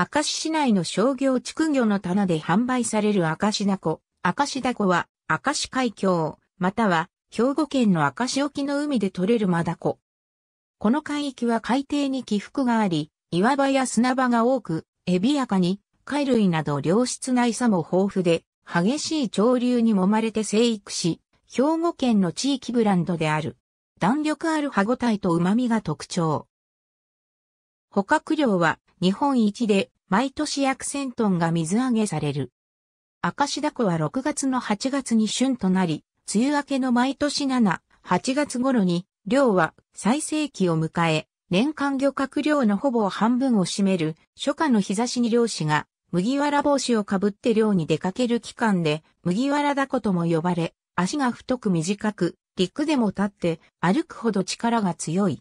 明石市内の商業畜魚の棚で販売されるシ石コ。アカ石ダコは、カ石海峡、または、兵庫県のカ石沖の海で獲れるマダコ。この海域は海底に起伏があり、岩場や砂場が多く、エビやカニ、貝類など良質な餌も豊富で、激しい潮流に揉まれて生育し、兵庫県の地域ブランドである。弾力ある歯ごたえと旨味が特徴。捕獲量は日本一で毎年約1000トンが水揚げされる。赤石ダコは6月の8月に旬となり、梅雨明けの毎年7、8月頃に、漁は最盛期を迎え、年間漁獲量のほぼ半分を占める初夏の日差しに漁師が麦わら帽子をかぶって漁に出かける期間で麦わらだことも呼ばれ、足が太く短く、陸でも立って歩くほど力が強い。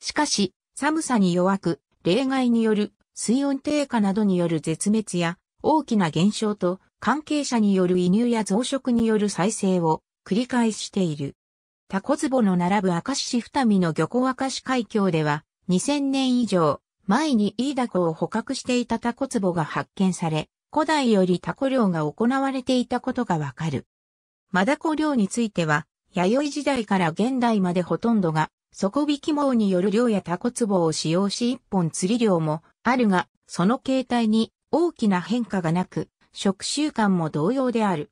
しかし、寒さに弱く、例外による水温低下などによる絶滅や大きな減少と関係者による移入や増殖による再生を繰り返している。タコボの並ぶ明石市二見の漁港明石海峡では2000年以上前にイイダコを捕獲していたタコボが発見され、古代よりタコ漁が行われていたことがわかる。マダコ漁については、弥生時代から現代までほとんどが底引き網による漁やタコ壺を使用し一本釣り漁もあるが、その形態に大きな変化がなく、食習慣も同様である。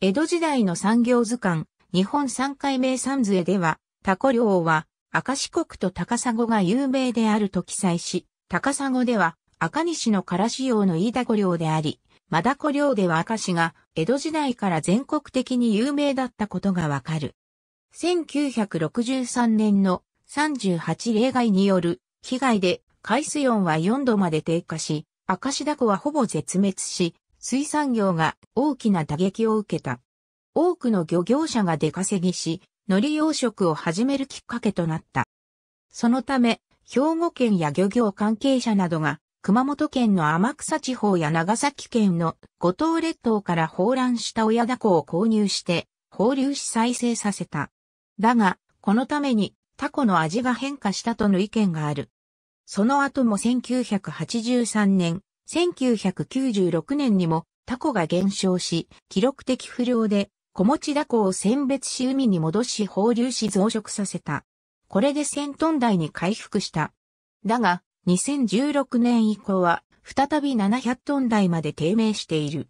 江戸時代の産業図鑑、日本三海名産図絵では、タコ漁は赤四国と高砂が有名であると記載し、高砂では赤西の唐らし用の飯田湖漁であり、マダコ漁では赤市が江戸時代から全国的に有名だったことがわかる。1963年の38例外による被害で海水温は4度まで低下し、赤石ダコはほぼ絶滅し、水産業が大きな打撃を受けた。多くの漁業者が出稼ぎし、海苔養殖を始めるきっかけとなった。そのため、兵庫県や漁業関係者などが、熊本県の天草地方や長崎県の五島列島から放卵した親ダコを購入して、放流し再生させた。だが、このためにタコの味が変化したとの意見がある。その後も1983年、1996年にもタコが減少し、記録的不良で、小持ちダコを選別し海に戻し放流し増殖させた。これで1000トン台に回復した。だが、2016年以降は、再び700トン台まで低迷している。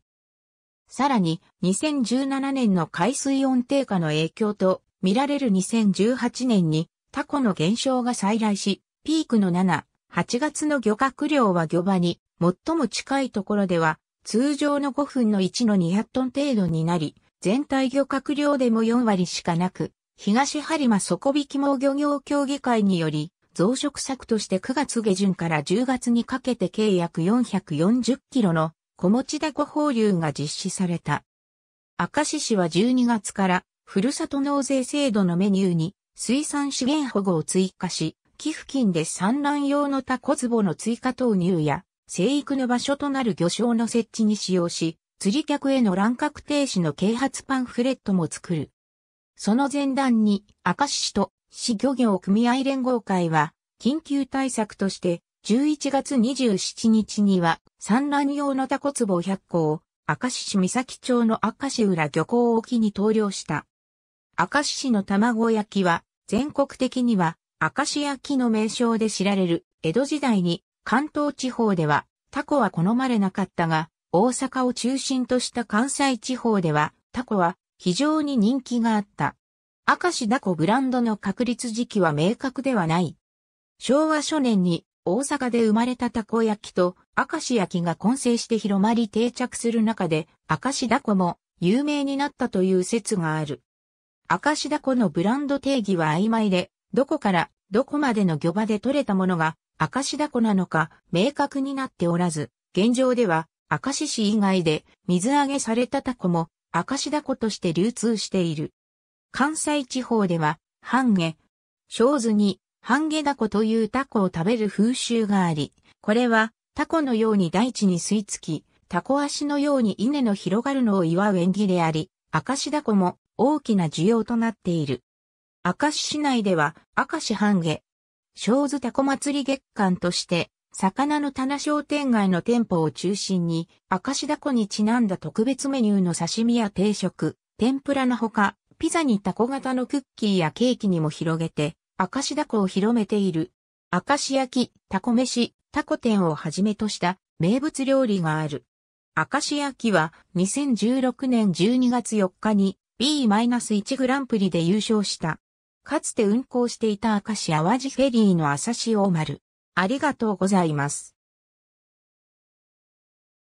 さらに、2017年の海水温低下の影響と、見られる2018年にタコの減少が再来し、ピークの7、8月の漁獲量は漁場に最も近いところでは通常の5分の1の200トン程度になり、全体漁獲量でも4割しかなく、東播磨底引き網漁業協議会により、増殖策として9月下旬から10月にかけて計約440キロの小持ダコ放流が実施された。明石市は12月からふるさと納税制度のメニューに水産資源保護を追加し、寄付金で産卵用のタコ壺の追加投入や、生育の場所となる魚礁の設置に使用し、釣り客への乱獲停止の啓発パンフレットも作る。その前段に、明石市と市漁業組合連合会は、緊急対策として、11月27日には、産卵用のタコ壺100個を、明石市三崎町の明石浦漁港沖に投了した。明石市の卵焼きは、全国的には、明石焼きの名称で知られる、江戸時代に、関東地方では、タコは好まれなかったが、大阪を中心とした関西地方では、タコは非常に人気があった。明石ダコブランドの確立時期は明確ではない。昭和初年に大阪で生まれたタコ焼きと明石焼きが混成して広まり定着する中で、明石ダコも有名になったという説がある。明石ダコのブランド定義は曖昧で、どこからどこまでの漁場で取れたものが明石ダコなのか明確になっておらず、現状では明石市以外で水揚げされたタコも明石ダコとして流通している。関西地方では、半下、小図に半下ダコというタコを食べる風習があり、これはタコのように大地に吸い付き、タコ足のように稲の広がるのを祝う縁起であり、明石ダコも大きな需要となっている。明石市内では、明石半下、小津タコ祭り月間として、魚の棚商店街の店舗を中心に、明石タコにちなんだ特別メニューの刺身や定食、天ぷらのほか、ピザにタコ型のクッキーやケーキにも広げて、明石タコを広めている。明石焼き、タコ飯、タコ店をはじめとした名物料理がある。明石焼きは2016年12月4日に B-1 グランプリで優勝した。かつて運行していた明石淡路フェリーの朝潮丸。ありがとうございます。